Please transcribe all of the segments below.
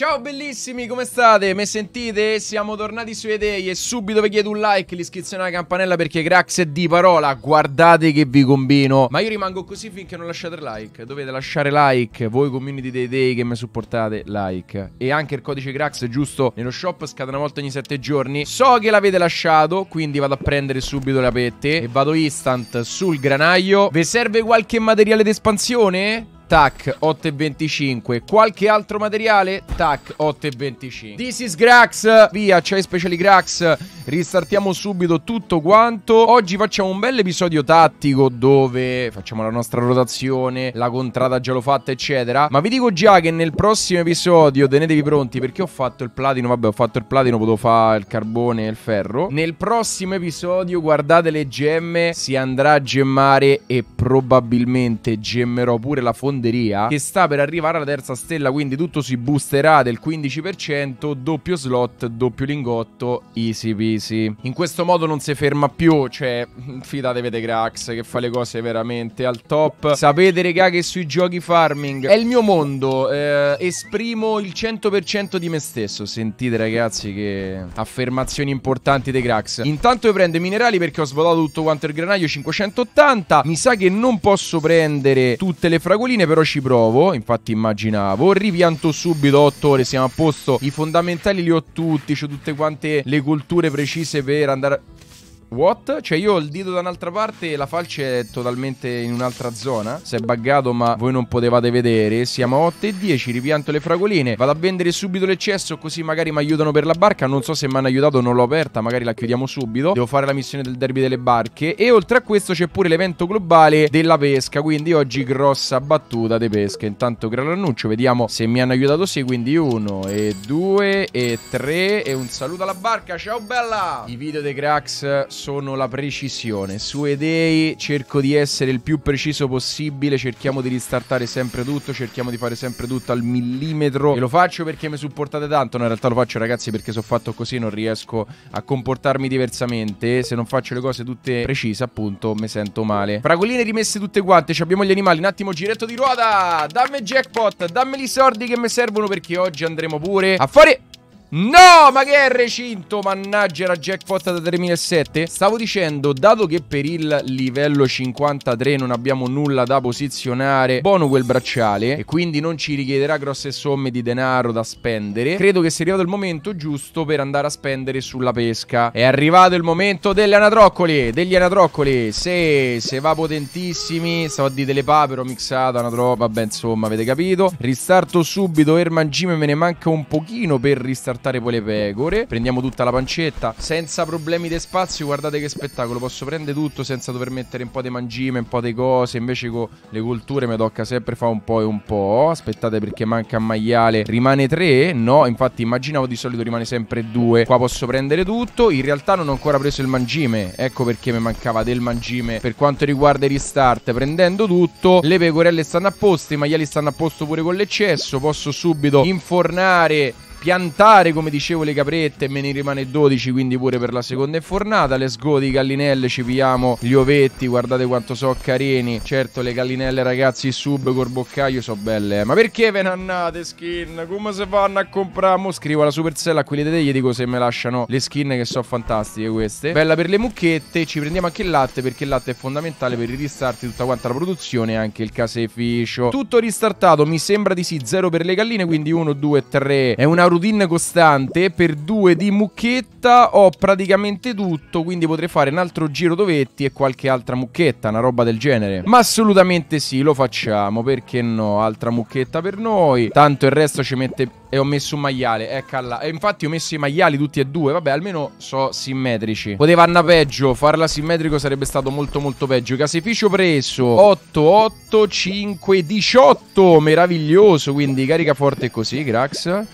Ciao bellissimi, come state? Mi sentite? Siamo tornati su Edei e subito vi chiedo un like, l'iscrizione alla campanella perché Grax è di parola, guardate che vi combino. Ma io rimango così finché non lasciate like, dovete lasciare like, voi community dei Edei che mi supportate, like. E anche il codice Grax giusto nello shop scade una volta ogni 7 giorni. So che l'avete lasciato, quindi vado a prendere subito le apette e vado instant sul granaio. Vi serve qualche materiale d'espansione? Tac, 8,25. Qualche altro materiale? Tac, 8,25. This is Grax. Via, c'hai speciali Grax. Ristartiamo subito tutto quanto. Oggi facciamo un bel episodio tattico dove facciamo la nostra rotazione, la contrada già l'ho fatta, eccetera. Ma vi dico già che nel prossimo episodio tenetevi pronti perché ho fatto il platino. Vabbè, ho fatto il platino, potevo fare il carbone e il ferro. Nel prossimo episodio, guardate le gemme, si andrà a gemmare e probabilmente gemmerò pure la fonderia che sta per arrivare alla terza stella. Quindi tutto si boosterà del 15%, doppio slot, doppio lingotto, easy peasy crisi. In questo modo non si ferma più, cioè fidatevi vedete Grax che fa le cose veramente al top. Sapete regà che sui giochi farming è il mio mondo, eh, esprimo il 100% di me stesso. Sentite ragazzi che affermazioni importanti dei Grax. Intanto io prendo i minerali perché ho svuotato tutto quanto il granaio 580. Mi sa che non posso prendere tutte le fragoline, però ci provo, infatti immaginavo. Ripianto subito 8 ore, siamo a posto. I fondamentali li ho tutti, C'ho tutte quante le culture precedenti decise per andare What? Cioè io ho il dito da un'altra parte e la falce è totalmente in un'altra zona. Si è buggato ma voi non potevate vedere. Siamo a 8 e 10, ripianto le fragoline. Vado a vendere subito l'eccesso così magari mi aiutano per la barca. Non so se mi hanno aiutato, non l'ho aperta, magari la chiudiamo subito. Devo fare la missione del derby delle barche. E oltre a questo c'è pure l'evento globale della pesca. Quindi oggi grossa battuta di pesca. Intanto l'annuncio, vediamo se mi hanno aiutato sì. Quindi 1 e 2 e 3 e un saluto alla barca. Ciao bella! I video dei sono sono la precisione. Su Edei cerco di essere il più preciso possibile, cerchiamo di ristartare sempre tutto, cerchiamo di fare sempre tutto al millimetro. E lo faccio perché mi supportate tanto, no in realtà lo faccio ragazzi perché sono fatto così, non riesco a comportarmi diversamente. Se non faccio le cose tutte precise appunto mi sento male. Fragoline rimesse tutte quante, ci abbiamo gli animali, un attimo giretto di ruota, dammi jackpot, dammi i soldi che mi servono perché oggi andremo pure a fare No, ma che è il recinto? Mannaggia, la jackpot da 3007. Stavo dicendo, dato che per il livello 53 non abbiamo nulla da posizionare, buono quel bracciale, e quindi non ci richiederà grosse somme di denaro da spendere, credo che sia arrivato il momento giusto per andare a spendere sulla pesca. È arrivato il momento delle anatroccoli, degli anatroccoli. Se, se va potentissimi, stavo a dire delle papero mixato anatropa, vabbè, insomma, avete capito. Ristarto subito, Ermangime me ne manca un pochino per ristartare portare poi le pecore. Prendiamo tutta la pancetta senza problemi di spazio. Guardate che spettacolo, posso prendere tutto senza dover mettere un po' di mangime, un po' di cose. Invece con le colture mi tocca sempre fare un po' e un po'. Aspettate perché manca un maiale. Rimane 3? No, infatti immaginavo di solito rimane sempre 2. Qua posso prendere tutto. In realtà non ho ancora preso il mangime. Ecco perché mi mancava del mangime per quanto riguarda i restart. Prendendo tutto, le pecorelle stanno a posto, i maiali stanno a posto pure con l'eccesso. Posso subito infornare piantare come dicevo le caprette me ne rimane 12 quindi pure per la seconda infornata let's go di gallinelle ci pigliamo gli ovetti guardate quanto so carini certo le gallinelle ragazzi sub col boccaio so belle eh. ma perché ve ne andate skin come se vanno a comprare scrivo alla supercella a quelli di te gli dico se me lasciano le skin che sono fantastiche queste bella per le mucchette ci prendiamo anche il latte perché il latte è fondamentale per ristarti tutta quanta la produzione e anche il caseificio tutto ristartato mi sembra di sì zero per le galline quindi 1 2 3 è una routine costante per due di mucchetta ho praticamente tutto, quindi potrei fare un altro giro dovetti e qualche altra mucchetta, una roba del genere. Ma assolutamente sì, lo facciamo, perché no? Altra mucchetta per noi. Tanto il resto ci mette... E ho messo un maiale, eccola. E infatti ho messo i maiali tutti e due, vabbè, almeno so simmetrici. Poteva andare peggio, farla simmetrico sarebbe stato molto molto peggio. Caseificio preso, 8, 8, 5, 18, meraviglioso, quindi carica forte così, Grax.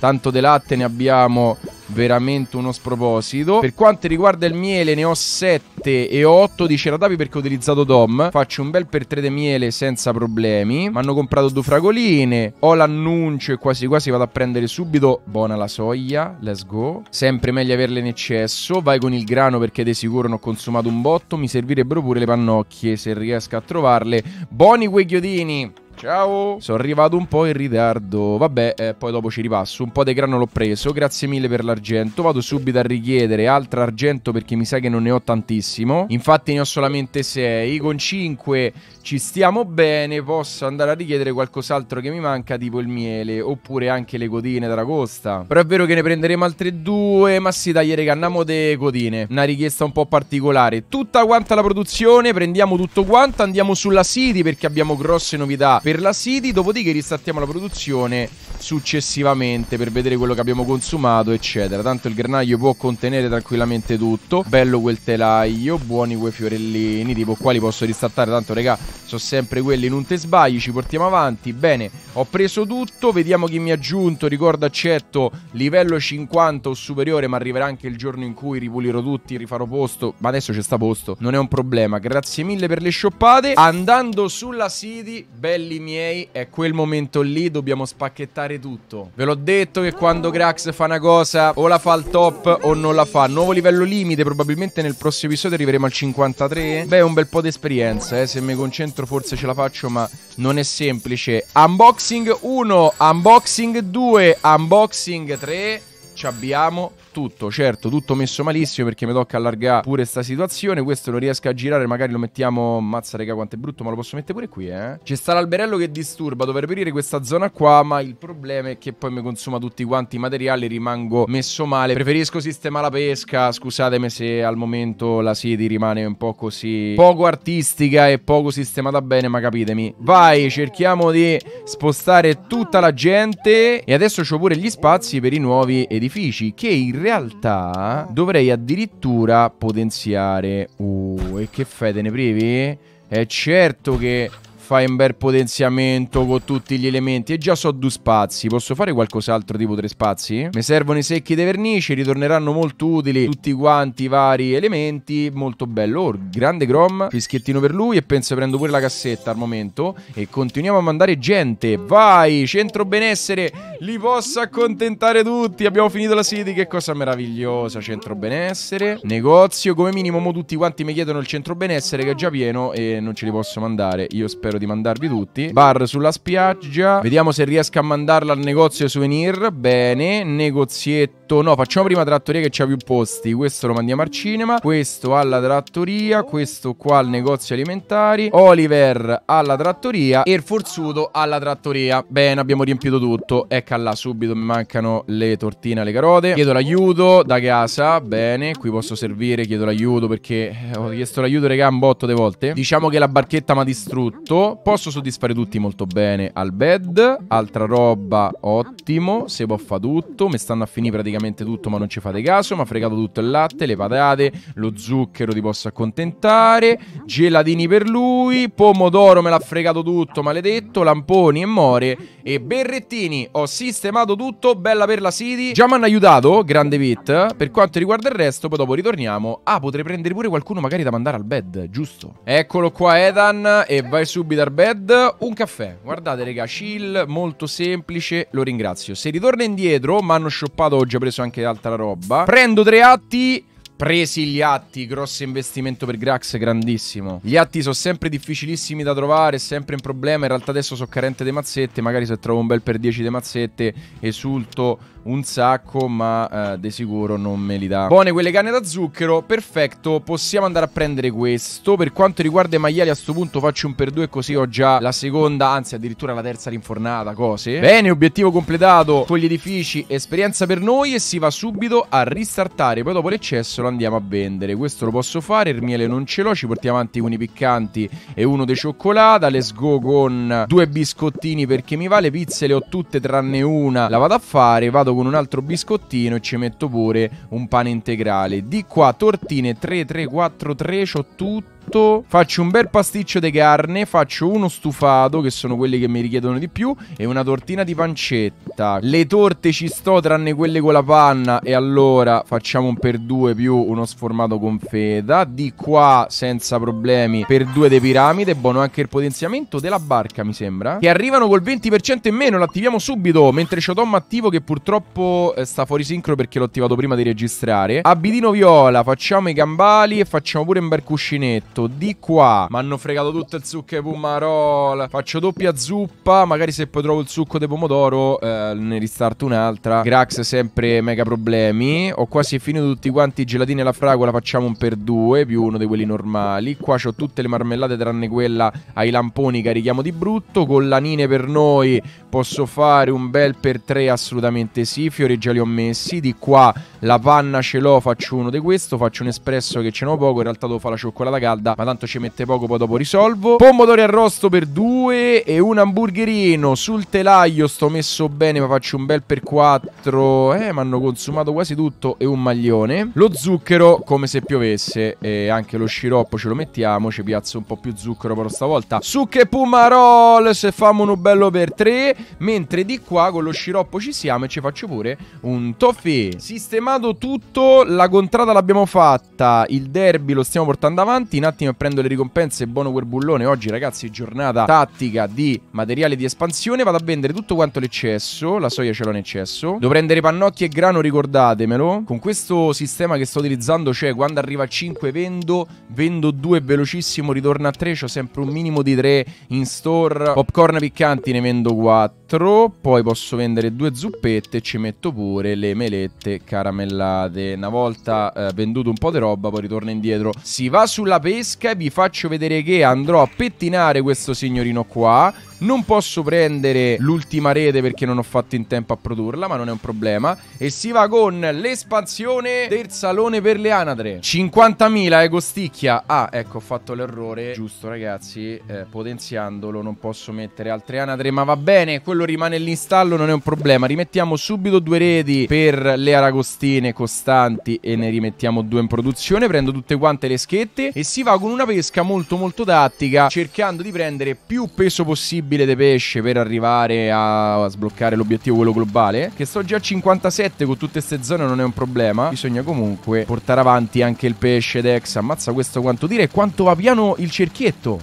Tanto de latte ne abbiamo veramente uno sproposito. Per quanto riguarda il miele, ne ho 7 e 8 di ceratapi perché ho utilizzato Dom. Faccio un bel per 3 di miele senza problemi. Mi hanno comprato due fragoline. Ho l'annuncio e quasi quasi vado a prendere subito. Buona la soia, let's go. Sempre meglio averle in eccesso. Vai con il grano perché di sicuro non ho consumato un botto. Mi servirebbero pure le pannocchie se riesco a trovarle. Buoni quei chiodini! Ciao. Sono arrivato un po' in ritardo. Vabbè, eh, poi dopo ci ripasso. Un po' di grano l'ho preso. Grazie mille per l'argento. Vado subito a richiedere altro argento perché mi sa che non ne ho tantissimo. Infatti ne ho solamente 6. Con 5 ci stiamo bene. Posso andare a richiedere qualcos'altro che mi manca, tipo il miele. Oppure anche le godine d'aragosta. Però è vero che ne prenderemo altre due. Ma sì, dai, raga, andiamo de godine. Una richiesta un po' particolare. Tutta quanta la produzione. Prendiamo tutto quanto. Andiamo sulla City perché abbiamo grosse novità. Per per la City, dopodiché ristartiamo la produzione successivamente per vedere quello che abbiamo consumato, eccetera. Tanto il granaglio può contenere tranquillamente tutto. Bello quel telaio, buoni quei fiorellini, tipo quali posso ristartare, tanto regà, sono sempre quelli, non te sbagli, ci portiamo avanti. Bene, ho preso tutto, vediamo chi mi ha aggiunto, ricordo accetto livello 50 o superiore, ma arriverà anche il giorno in cui ripulirò tutti, rifarò posto, ma adesso c'è sta posto, non è un problema. Grazie mille per le shoppate. Andando sulla City, belli miei è quel momento lì, dobbiamo spacchettare tutto. Ve l'ho detto che quando Grax fa una cosa o la fa al top o non la fa. Nuovo livello limite, probabilmente nel prossimo episodio arriveremo al 53. Beh, un bel po' di esperienza, eh. Se mi concentro forse ce la faccio, ma non è semplice. Unboxing 1, unboxing 2, unboxing 3 abbiamo tutto, certo, tutto messo malissimo perché mi tocca allargare pure sta situazione. Questo lo riesco a girare, magari lo mettiamo. Mazza, raga, quanto è brutto, ma lo posso mettere pure qui, eh. C'è sta l'alberello che disturba, dovrei aprire questa zona qua, ma il problema è che poi mi consuma tutti quanti i materiali, rimango messo male. Preferisco sistemare la pesca, scusatemi se al momento la sedi rimane un po' così poco artistica e poco sistemata bene, ma capitemi. Vai, cerchiamo di spostare tutta la gente e adesso ho pure gli spazi per i nuovi edifici sacrifici che in realtà dovrei addirittura potenziare. Uh, e che fai, te ne privi? È certo che fai un bel potenziamento con tutti gli elementi. E già so due spazi. Posso fare qualcos'altro tipo tre spazi? Mi servono i secchi dei vernici. Ritorneranno molto utili tutti quanti i vari elementi. Molto bello. Oh, grande Grom. Fischiettino per lui. E penso prendo pure la cassetta al momento. E continuiamo a mandare gente. Vai, centro benessere. Li posso accontentare tutti. Abbiamo finito la city. Che cosa meravigliosa. Centro benessere. Negozio. Come minimo, mo tutti quanti mi chiedono il centro benessere che è già pieno. E non ce li posso mandare. Io spero di mandarvi tutti. Bar sulla spiaggia. Vediamo se riesco a mandarla al negozio souvenir. Bene, negozietto detto no facciamo prima trattoria che c'ha più posti Questo lo mandiamo al cinema Questo alla trattoria Questo qua al negozio alimentari Oliver alla trattoria E il forzuto alla trattoria Bene abbiamo riempito tutto Ecco là subito mi mancano le tortine alle carote Chiedo l'aiuto da casa Bene qui posso servire Chiedo l'aiuto perché eh, ho chiesto l'aiuto regà un botto di volte Diciamo che la barchetta mi ha distrutto Posso soddisfare tutti molto bene Al bed Altra roba ottimo Se può fa tutto Mi stanno a finire praticamente praticamente tutto ma non ci fate caso Mi ha fregato tutto il latte, le patate, lo zucchero ti posso accontentare Gelatini per lui, pomodoro me l'ha fregato tutto maledetto Lamponi e more e berrettini Ho sistemato tutto, bella per la City Già mi hanno aiutato, grande Pit Per quanto riguarda il resto poi dopo ritorniamo Ah potrei prendere pure qualcuno magari da mandare al bed, giusto? Eccolo qua Edan e vai subito al bed Un caffè, guardate raga, chill, molto semplice, lo ringrazio Se ritorna indietro, mi hanno shoppato oggi preso preso anche altra roba. Prendo tre atti Presi gli atti, grosso investimento per Grax, grandissimo. Gli atti sono sempre difficilissimi da trovare, sempre in problema. In realtà adesso sono carente di mazzette, magari se trovo un bel per 10 di mazzette esulto un sacco, ma eh, di sicuro non me li dà. Buone quelle canne da zucchero, perfetto, possiamo andare a prendere questo. Per quanto riguarda i maiali a sto punto faccio un per due così ho già la seconda, anzi addirittura la terza rinfornata, cose. Bene, obiettivo completato con gli edifici, esperienza per noi e si va subito a ristartare. Poi dopo l'eccesso la andiamo a vendere. Questo lo posso fare, il miele non ce l'ho, ci portiamo avanti con i piccanti e uno di cioccolata. Let's go con due biscottini perché mi vale pizze, le ho tutte tranne una. La vado a fare, vado con un altro biscottino e ci metto pure un pane integrale. Di qua tortine 3, 3, 4, 3, ho tutto cotto, faccio un bel pasticcio di carne, faccio uno stufato, che sono quelli che mi richiedono di più, e una tortina di pancetta. Le torte ci sto tranne quelle con la panna, e allora facciamo un per due più uno sformato con feta. Di qua, senza problemi, per due di piramide, buono anche il potenziamento della barca, mi sembra. Che arrivano col 20% in meno, l'attiviamo subito, mentre c'ho Tom attivo che purtroppo eh, sta fuori sincro perché l'ho attivato prima di registrare. Abitino viola, facciamo i gambali e facciamo pure un bel cuscinetto fregato di qua. Mi hanno fregato tutte le zucche di pomarola. Faccio doppia zuppa. Magari se poi trovo il succo di pomodoro, eh, ne ristarto un'altra. Grax sempre mega problemi. Ho quasi finito tutti quanti gelatine e la fragola. Facciamo un per due, più uno di quelli normali. Qua ho tutte le marmellate tranne quella ai lamponi carichiamo di brutto. Collanine per noi Posso fare un bel per tre? Assolutamente sì. Fiori già li ho messi. Di qua la panna ce l'ho, faccio uno di questo. Faccio un espresso che ce n'ho poco. In realtà devo fare la cioccolata calda, ma tanto ci mette poco, poi dopo risolvo. Pomodori arrosto per due e un hamburgerino sul telaio. Sto messo bene, ma faccio un bel per quattro. Eh, mi hanno consumato quasi tutto. E un maglione. Lo zucchero, come se piovesse. E anche lo sciroppo ce lo mettiamo. Ci piazzo un po' più zucchero, però stavolta. Sucche Pumarol, se famo uno bello per tre mentre di qua con lo sciroppo ci siamo e ci faccio pure un toffee. Sistemato tutto, la contrada l'abbiamo fatta, il derby lo stiamo portando avanti, un attimo prendo le ricompense, buono quel bullone, oggi ragazzi giornata tattica di materiale di espansione, vado a vendere tutto quanto l'eccesso, la soia ce l'ho in eccesso, devo prendere pannocchi e grano ricordatemelo, con questo sistema che sto utilizzando, cioè quando arriva a 5 vendo, vendo 2 velocissimo, ritorno a 3, ho sempre un minimo di 3 in store, popcorn piccanti ne vendo 4 up dentro, poi posso vendere due zuppette ci metto pure le melette caramellate. Una volta eh, venduto un po' di roba, poi ritorno indietro. Si va sulla pesca e vi faccio vedere che andrò a pettinare questo signorino qua. Non posso prendere l'ultima rete perché non ho fatto in tempo a produrla, ma non è un problema. E si va con l'espansione del salone per le anatre. 50.000 eh, costicchia. Ah, ecco, ho fatto l'errore. Giusto, ragazzi. Eh, potenziandolo non posso mettere altre anatre, ma va bene. Quello fallo rimane l'installo, non è un problema. Rimettiamo subito due reti per le aragostine costanti e ne rimettiamo due in produzione. Prendo tutte quante le schette e si va con una pesca molto molto tattica, cercando di prendere più peso possibile di pesce per arrivare a sbloccare l'obiettivo quello globale. Che sto già a 57 con tutte queste zone, non è un problema. Bisogna comunque portare avanti anche il pesce Dex. Ammazza questo quanto dire quanto va piano il cerchietto.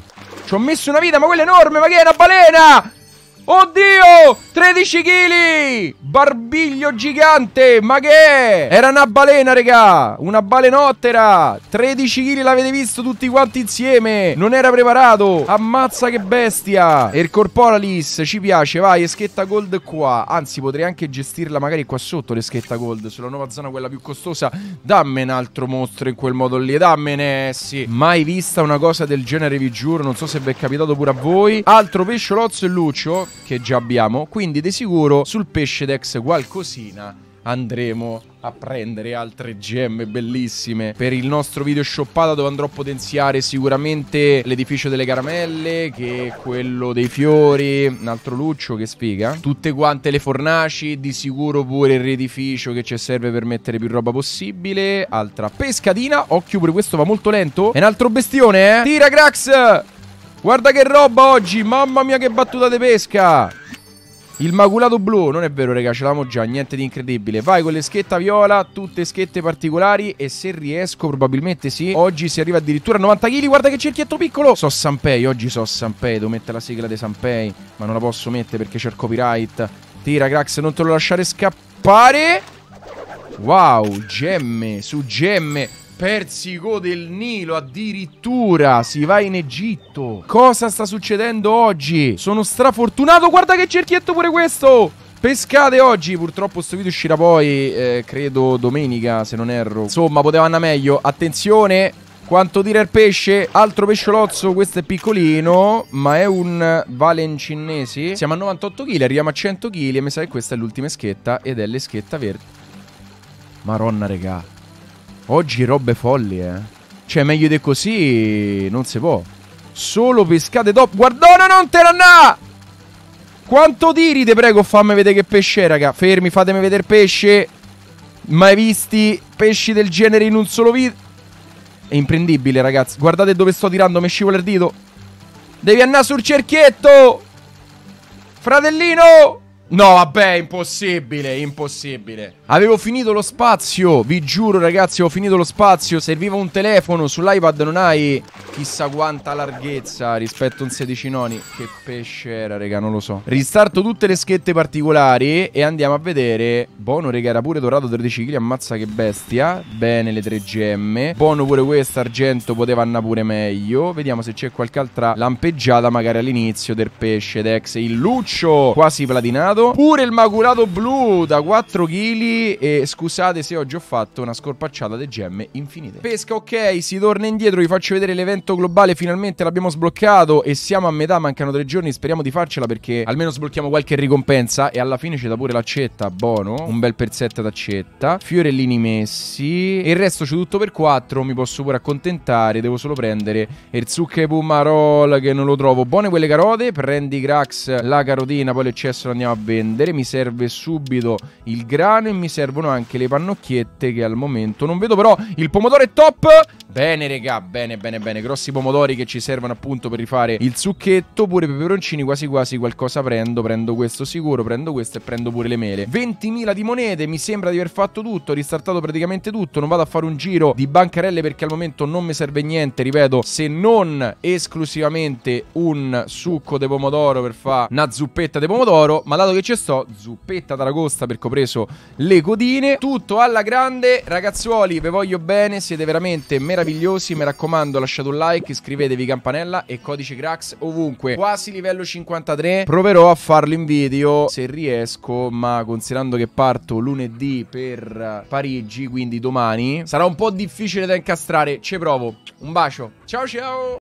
Ci ho messo una vita, ma quella è enorme, ma che è una balena? Oddio! 13 kg! Barbiglio gigante! Ma che è? Era una balena, raga! Una balenottera! 13 kg l'avete visto tutti quanti insieme! Non era preparato! Ammazza che bestia! E il Corporalis ci piace, vai, eschetta gold qua. Anzi, potrei anche gestirla magari qua sotto l'eschetta gold. Sulla nuova zona, quella più costosa. Dammi un altro mostro in quel modo lì. Dammene, eh, sì. Mai vista una cosa del genere, vi giuro. Non so se vi è capitato pure a voi. Altro pesciolozzo e Lucio che già abbiamo. Quindi di sicuro sul pesce d'ex qualcosina andremo a prendere altre gemme bellissime per il nostro video shoppata dove andrò a potenziare sicuramente l'edificio delle caramelle che è quello dei fiori un altro luccio che spiega tutte quante le fornaci di sicuro pure il riedificio che ci serve per mettere più roba possibile altra pescatina occhio pure questo va molto lento è un altro bestione eh tira Grax Guarda che roba oggi, mamma mia che battuta di pesca Il maculato blu, non è vero raga, ce l'avamo già, niente di incredibile Vai con le schetta viola, tutte schette particolari E se riesco, probabilmente sì Oggi si arriva addirittura a 90 kg, guarda che cerchietto piccolo So Sanpei, oggi so Sanpei, devo mettere la sigla di Sanpei Ma non la posso mettere perché c'è il copyright Tira Crax, non te lo lasciare scappare Wow, gemme, su gemme Persico del Nilo, addirittura si va in Egitto. Cosa sta succedendo oggi? Sono strafortunato, guarda che cerchietto pure questo! Pescate oggi, purtroppo sto video uscirà poi, eh, credo domenica se non erro. Insomma, poteva andare meglio. Attenzione, quanto tira il pesce? Altro pesciolozzo, questo è piccolino, ma è un valencinesi. Siamo a 98 kg, arriviamo a 100 kg e mi sa che questa è l'ultima schetta ed è l'eschetta verde. Maronna regà. Oggi robe folli, eh. Cioè, meglio di così non si può. Solo pescate top. Guardona, non te l'annà! Quanto tiri, te prego, fammi vedere che pesce è, raga. Fermi, fatemi vedere pesce. Mai visti pesci del genere in un solo video. È imprendibile, ragazzi. Guardate dove sto tirando, mi scivola il dito. Devi andare sul cerchietto! Fratellino! No, vabbè, impossibile, impossibile. Avevo finito lo spazio, vi giuro ragazzi, ho finito lo spazio. Serviva un telefono, sull'iPad non hai chissà quanta larghezza rispetto a un 16 noni. Che pesce era, raga, non lo so. Ristarto tutte le schette particolari e andiamo a vedere. Bono, raga, era pure dorato 13 kg, ammazza che bestia. Bene le tre gemme. Bono pure questa, argento, poteva andare pure meglio. Vediamo se c'è qualche altra lampeggiata magari all'inizio del pesce. Dex, il luccio, quasi platinato maculato. Pure il maculato blu da 4 kg. E scusate se oggi ho fatto una scorpacciata di gemme infinite. Pesca ok, si torna indietro. Vi faccio vedere l'evento globale. Finalmente l'abbiamo sbloccato. E siamo a metà, mancano 3 giorni. Speriamo di farcela perché almeno sblocchiamo qualche ricompensa. E alla fine c'è da pure l'accetta. Buono. Un bel persetto d'accetta. Fiorellini messi. E il resto c'è tutto per 4. Mi posso pure accontentare. Devo solo prendere il zucca e pumarol che non lo trovo. Buone quelle carote. Prendi Grax la carotina. Poi l'eccesso lo andiamo a vendere, mi serve subito il grano e mi servono anche le pannocchiette che al momento non vedo, però il pomodoro è top! Bene regà, bene bene bene, grossi pomodori che ci servono appunto per rifare il succhetto, pure peperoncini, quasi quasi qualcosa prendo, prendo questo sicuro, prendo questo e prendo pure le mele. 20.000 di monete, mi sembra di aver fatto tutto, ho ristartato praticamente tutto, non vado a fare un giro di bancarelle perché al momento non mi serve niente, ripeto, se non esclusivamente un succo di pomodoro per fare una zuppetta di pomodoro, ma dato che che ci sto, zuppetta d'aragosta ho preso le codine. Tutto alla grande, ragazzuoli, vi voglio bene, siete veramente meravigliosi. Mi raccomando, lasciate un like, iscrivetevi campanella e codice Grax ovunque. Quasi livello 53, proverò a farlo in video se riesco, ma considerando che parto lunedì per Parigi, quindi domani, sarà un po' difficile da incastrare. Ci provo. Un bacio. Ciao ciao!